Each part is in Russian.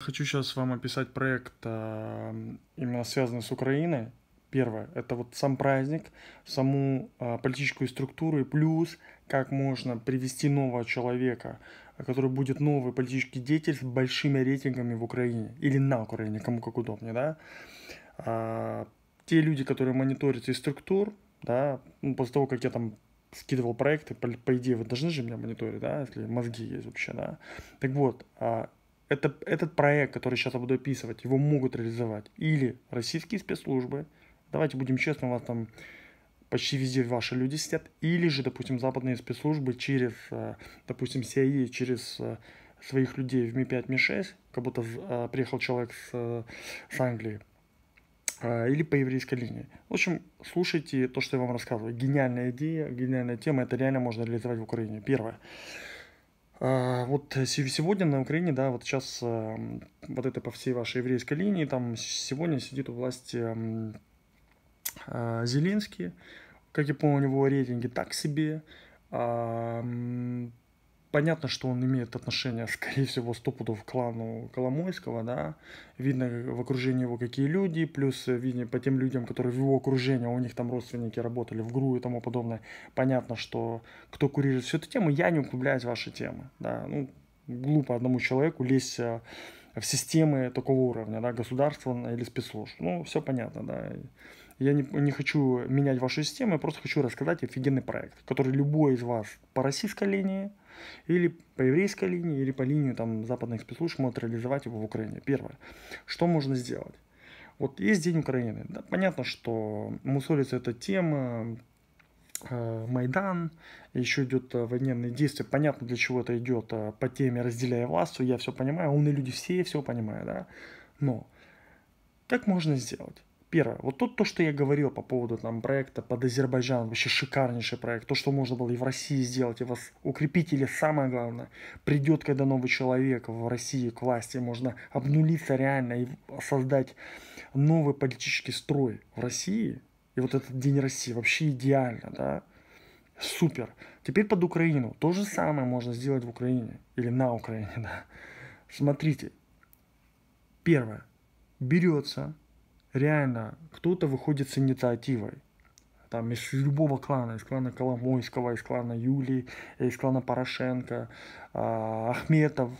Хочу сейчас вам описать проект, а, именно связанный с Украиной. Первое – это вот сам праздник, саму а, политическую структуру плюс, как можно привести нового человека, который будет новый политический деятель с большими рейтингами в Украине или на Украине, кому как удобнее, да. А, те люди, которые мониторят из структур, да, ну, после того, как я там скидывал проекты, по, по идее, вы должны же меня мониторить, да, если мозги есть вообще, да. Так вот, это, этот проект, который сейчас я буду описывать, его могут реализовать или российские спецслужбы, давайте будем честны, у вас там почти везде ваши люди сидят, или же, допустим, западные спецслужбы через, э, допустим, CIA, через э, своих людей в Ми-5, Ми-6, как будто э, приехал человек с, с Англии, или по еврейской линии. В общем, слушайте то, что я вам рассказываю. Гениальная идея, гениальная тема, это реально можно реализовать в Украине. Первое. А, вот сегодня на Украине, да, вот сейчас вот это по всей вашей еврейской линии, там сегодня сидит у власти а, Зеленский, как я помню, у него рейтинги так себе, понятно, что он имеет отношение, скорее всего, стопудов к клану Коломойского, да, видно в окружении его какие люди, плюс э, видно по тем людям, которые в его окружении, а у них там родственники работали в ГРУ и тому подобное, понятно, что кто курирует всю эту тему, я не углубляюсь в ваши темы, да, ну, глупо одному человеку лезть э, в системы такого уровня, да, государства или спецслужб, ну, все понятно, да, я не, не хочу менять вашу систему, я просто хочу рассказать офигенный проект, который любой из вас по российской линии, или по еврейской линии, или по линии там, западных спецслужб может реализовать его в Украине. Первое. Что можно сделать? Вот есть День Украины. Да, понятно, что мусолится эта тема, э, Майдан, еще идет э, военные действия. Понятно, для чего это идет э, по теме «разделяя власть», я все понимаю, умные люди все все понимают, да. Но как можно сделать? Первое. Вот тут то, что я говорил по поводу там проекта под Азербайджан, вообще шикарнейший проект, то, что можно было и в России сделать, и вас укрепить, или самое главное, придет, когда новый человек в России к власти, можно обнулиться реально и создать новый политический строй в России, и вот этот День России вообще идеально, да, супер. Теперь под Украину. То же самое можно сделать в Украине, или на Украине, да. Смотрите. Первое. Берется реально кто-то выходит с инициативой. Там из любого клана, из клана Коломойского, из клана Юлии, из клана Порошенко, э, Ахметов,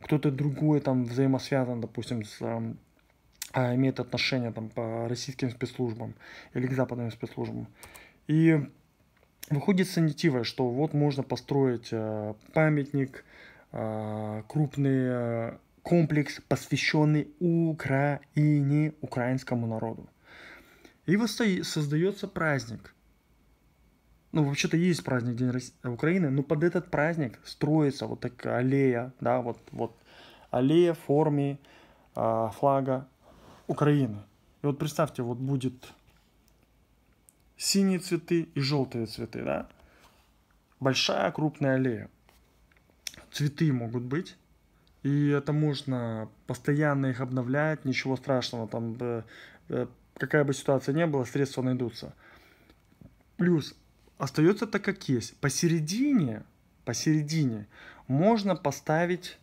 кто-то другой там взаимосвязан, допустим, с э, имеет отношение там по российским спецслужбам или к западным спецслужбам. И выходит с инициативой, что вот можно построить э, памятник, а, крупные э, комплекс, посвященный Украине, украинскому народу. И вот создается праздник. Ну, вообще-то есть праздник День России, Украины, но под этот праздник строится вот такая аллея, да, вот, вот аллея в форме э, флага Украины. И вот представьте, вот будет синие цветы и желтые цветы, да? Большая крупная аллея. Цветы могут быть и это можно постоянно их обновлять, ничего страшного, там э, э, какая бы ситуация ни была, средства найдутся. Плюс остается так, как есть. Посередине, посередине можно поставить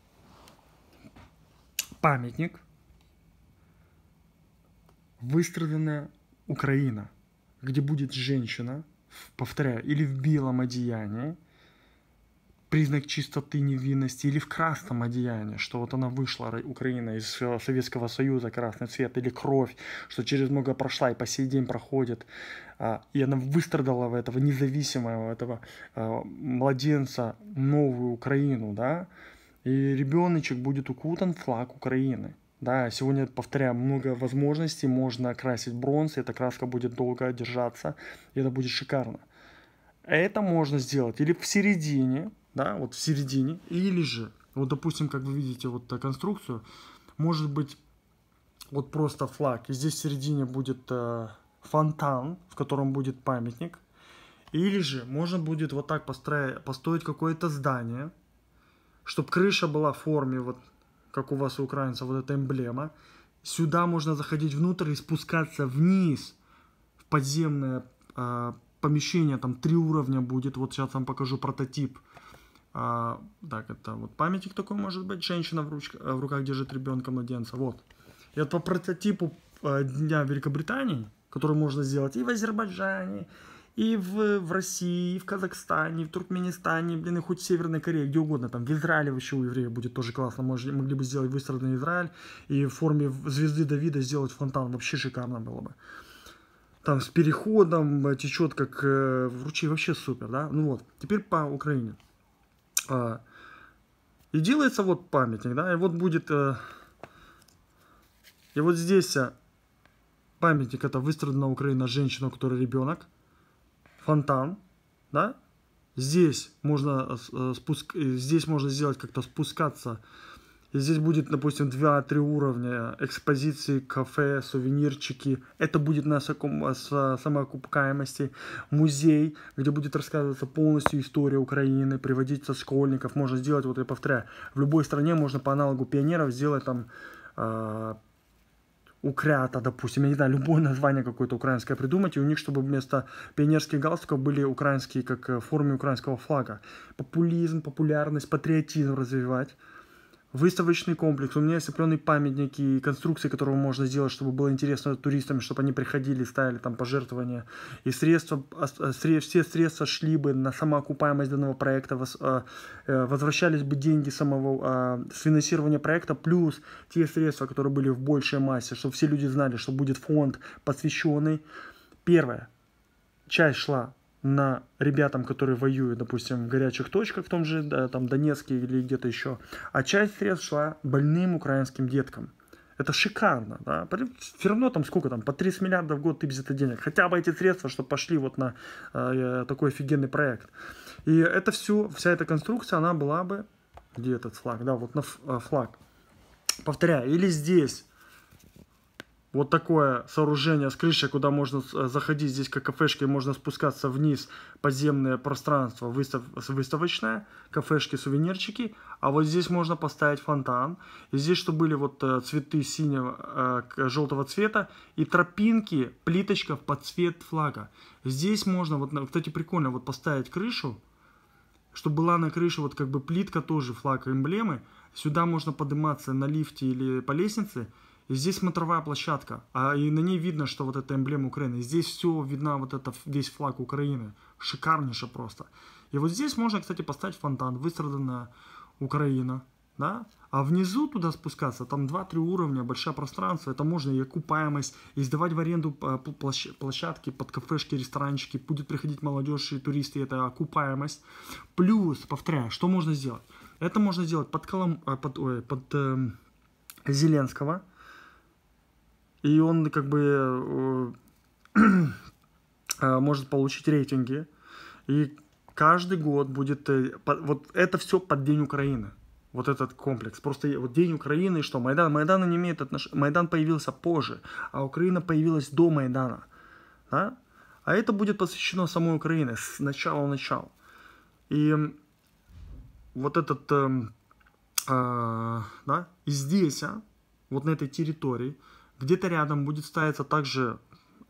памятник выстраданная Украина, где будет женщина, повторяю, или в белом одеянии, признак чистоты невинности, или в красном одеянии, что вот она вышла, Украина, из Советского Союза, красный цвет, или кровь, что через много прошла и по сей день проходит, а, и она выстрадала в этого независимого, этого а, младенца новую Украину, да, и ребеночек будет укутан флаг Украины. Да, сегодня, повторяю, много возможностей, можно красить бронзой, эта краска будет долго держаться, и это будет шикарно. Это можно сделать или в середине, да, вот в середине, или же, вот допустим, как вы видите вот конструкцию, может быть вот просто флаг, и здесь в середине будет э, фонтан, в котором будет памятник, или же можно будет вот так построить, построить какое-то здание, чтобы крыша была в форме, вот как у вас у украинцев, вот эта эмблема. Сюда можно заходить внутрь и спускаться вниз, в подземное э, помещение, там три уровня будет. Вот сейчас вам покажу прототип а, так, это вот памятник такой может быть. Женщина в, ручка, э, в руках держит ребенка младенца. Вот. И вот по прототипу э, Дня Великобритании, который можно сделать и в Азербайджане, и в, в России, и в Казахстане, и в Туркменистане, блин, и хоть в Северной Корее, где угодно, там, в Израиле вообще у евреев будет тоже классно, Может, могли бы сделать выстроенный Израиль, и в форме звезды Давида сделать фонтан, вообще шикарно было бы. Там с переходом э, течет как э, в ручей, вообще супер, да? Ну вот, теперь по Украине. А, и делается вот памятник, да, и вот будет, э, и вот здесь э, памятник, это выстрадана Украина, женщина, у которой ребенок, фонтан, да, здесь можно, э, спуск, здесь можно сделать как-то спускаться и здесь будет, допустим, 2-3 уровня экспозиции, кафе, сувенирчики. Это будет на самоокупаемости. Музей, где будет рассказываться полностью история Украины, приводиться школьников. Можно сделать, вот я повторяю, в любой стране можно по аналогу пионеров сделать там э, Укрята, допустим, я не знаю, любое название какое-то украинское придумать, и у них, чтобы вместо пионерских галстуков были украинские, как в форме украинского флага. Популизм, популярность, патриотизм развивать выставочный комплекс, у меня есть определенные памятники и конструкции, которые можно сделать, чтобы было интересно туристам, чтобы они приходили, ставили там пожертвования. И средства, э, все средства шли бы на самоокупаемость данного проекта, э, э, возвращались бы деньги самого а, с финансирования проекта, плюс те средства, которые были в большей массе, чтобы все люди знали, что будет фонд посвященный. Первое. Часть шла на ребятам, которые воюют, допустим, в горячих точках, в том же да, там, Донецке или где-то еще, а часть средств шла больным украинским деткам. Это шикарно, да. Все равно там сколько там, по 30 миллиардов в год ты без этого денег. Хотя бы эти средства, чтобы пошли вот на э, э, такой офигенный проект. И это все, вся эта конструкция, она была бы, где этот флаг, да, вот на э, флаг. Повторяю, или здесь, вот такое сооружение с крышей, куда можно э, заходить, здесь как кафешки, можно спускаться вниз, подземное пространство выстав, выставочное, кафешки, сувенирчики, а вот здесь можно поставить фонтан, и здесь что были вот э, цветы синего, э, желтого цвета, и тропинки, плиточка под цвет флага. Здесь можно, вот, кстати, прикольно, вот поставить крышу, чтобы была на крыше вот как бы плитка тоже, флаг эмблемы, сюда можно подниматься на лифте или по лестнице, Здесь смотровая площадка, а и на ней видно, что вот эта эмблема Украины. Здесь все видно, вот это весь флаг Украины. Шикарнейше просто. И вот здесь можно, кстати, поставить фонтан, выстраданная Украина, да? А внизу туда спускаться, там 2-3 уровня, большое пространство, это можно и окупаемость, и сдавать в аренду а, площадки под кафешки, ресторанчики, будет приходить молодежь и туристы, это окупаемость. Плюс, повторяю, что можно сделать? Это можно сделать под, Колом... А, под, ой, под э, Зеленского, и он как бы э, э, может получить рейтинги. И каждый год будет... Э, вот это все под День Украины. Вот этот комплекс. Просто вот День Украины и что? Майдан, Майдан не имеет отношения. Майдан появился позже, а Украина появилась до Майдана. Да? А это будет посвящено самой Украине с начала начал И вот этот... Э, э, да? И здесь, а, вот на этой территории, где-то рядом будет ставиться также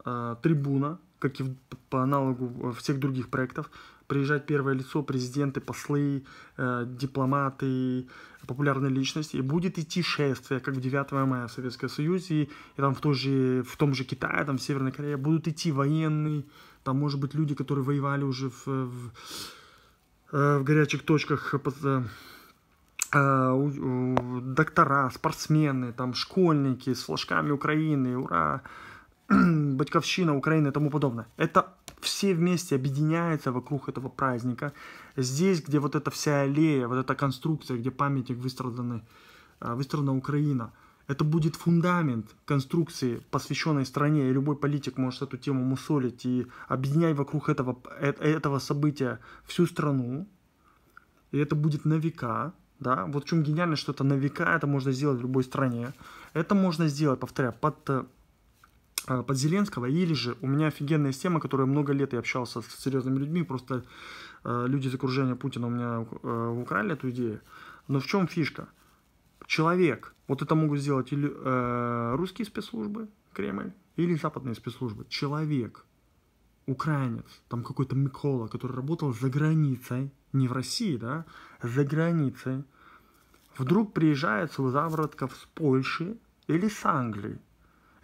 э, трибуна, как и в, по аналогу э, всех других проектов. Приезжать первое лицо, президенты, послы, э, дипломаты, популярные личности. И будет идти шествие, как в 9 мая в Советском Союзе, и, и там в, той же, в том же Китае, там в Северной Корее будут идти военные, там, может быть, люди, которые воевали уже в, в, э, в горячих точках под, э, а, доктора, спортсмены, там, школьники с флажками Украины, ура, батьковщина Украины и тому подобное. Это все вместе объединяются вокруг этого праздника. Здесь, где вот эта вся аллея, вот эта конструкция, где памятник выстраданы, а, выстрадана Украина, это будет фундамент конструкции, посвященной стране, и любой политик может эту тему мусолить и объединять вокруг этого, э, этого события всю страну, и это будет на века, да? Вот в чем гениально, что это на века, это можно сделать в любой стране. Это можно сделать, повторяю, под, э, э, под Зеленского. Или же у меня офигенная тема, которая много лет я общался с серьезными людьми, просто э, люди из окружения Путина у меня украли эту идею. Но в чем фишка? Человек, вот это могут сделать или э, русские спецслужбы, Кремль, или западные спецслужбы. Человек, украинец, там какой-то Микола, который работал за границей, не в России, да, за границей, вдруг приезжает с силозаводков с Польши или с Англии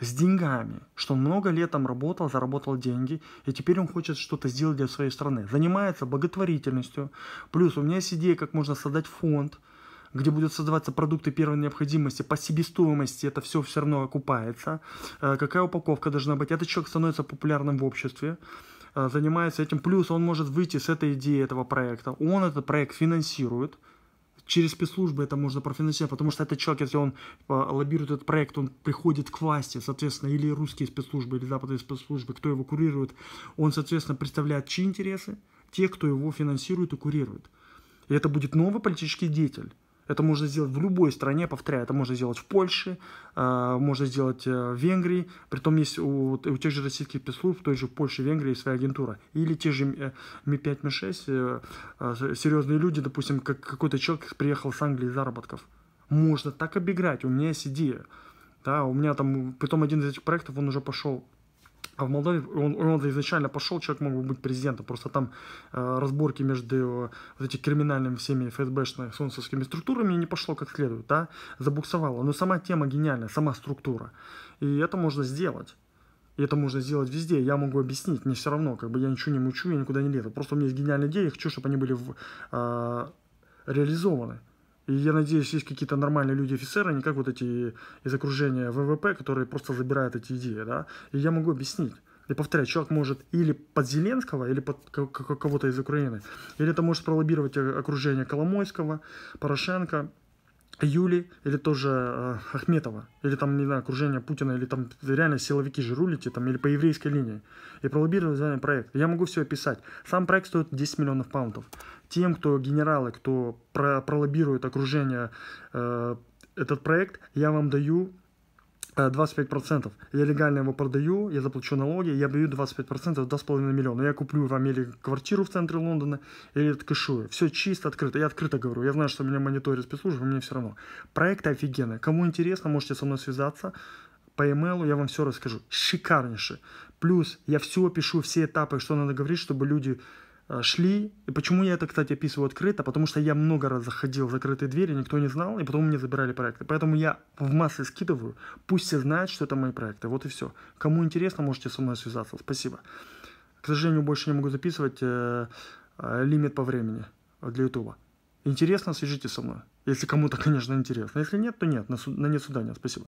с деньгами, что он много лет там работал, заработал деньги, и теперь он хочет что-то сделать для своей страны. Занимается благотворительностью. Плюс у меня есть идея, как можно создать фонд, где будут создаваться продукты первой необходимости, по себестоимости это все все равно окупается, э, какая упаковка должна быть. Этот человек становится популярным в обществе, а, занимается этим. Плюс он может выйти с этой идеи этого проекта. Он этот проект финансирует. Через спецслужбы это можно профинансировать, потому что этот человек, если он а, лоббирует этот проект, он приходит к власти, соответственно, или русские спецслужбы, или западные спецслужбы, кто его курирует, он, соответственно, представляет чьи интересы, те, кто его финансирует и курирует. И это будет новый политический деятель это можно сделать в любой стране, повторяю, это можно сделать в Польше, э, можно сделать э, в Венгрии. Притом есть у, у тех же российских спецслужб, в той же Польше, Венгрии своя агентура. Или те же Ми-5, Ми-6, э, э, э серьезные люди, допустим, как какой-то человек приехал с Англии заработков. Можно так обиграть у меня есть идея. Да, у меня там, притом один из этих проектов, он уже пошел а в Молдове он, он изначально пошел, человек мог бы быть президентом. Просто там э, разборки между э, вот этими криминальными всеми ФСБшными солнцевскими структурами не пошло как следует, да, забуксовало. Но сама тема гениальная, сама структура. И это можно сделать. И это можно сделать везде. Я могу объяснить, мне все равно, как бы я ничего не мучу, я никуда не лезу. Просто у меня есть гениальные идеи, я хочу, чтобы они были в, э, реализованы. И я надеюсь, есть какие-то нормальные люди-офицеры, а не как вот эти из окружения ВВП, которые просто забирают эти идеи, да. И я могу объяснить. И повторяю, человек может или под Зеленского, или под кого-то из Украины. Или это может пролоббировать э, окружение Коломойского, Порошенко, Юли, или тоже э, Ахметова, или там, не знаю, окружение Путина, или там реально силовики же рулите, там, или по еврейской линии, и пролоббировали данный проект. Я могу все описать. Сам проект стоит 10 миллионов паунтов. Тем, кто генералы, кто про пролоббирует окружение э, этот проект, я вам даю 25%. Э, я легально его продаю, я заплачу налоги, я бью 25%, 2,5 миллиона. Я куплю в Америке квартиру в центре Лондона или откашую. Все чисто, открыто. Я открыто говорю. Я знаю, что меня мониторит спецслужбы, мне все равно. Проект офигенный. Кому интересно, можете со мной связаться по e mail я вам все расскажу. Шикарнейший. Плюс я все пишу, все этапы, что надо говорить, чтобы люди Э, шли. И почему я это, кстати, описываю открыто? Потому что я много раз заходил в закрытые двери, никто не знал, и потом мне забирали проекты. Поэтому я в массы скидываю. Пусть все знают, что это мои проекты. Вот и все. Кому интересно, можете со мной связаться. Спасибо. К сожалению, больше не могу записывать э, э, лимит по времени для Ютуба. Интересно, свяжите со мной. Если кому-то, конечно, интересно. Если нет, то нет. На, суд, на нет свидания. Спасибо.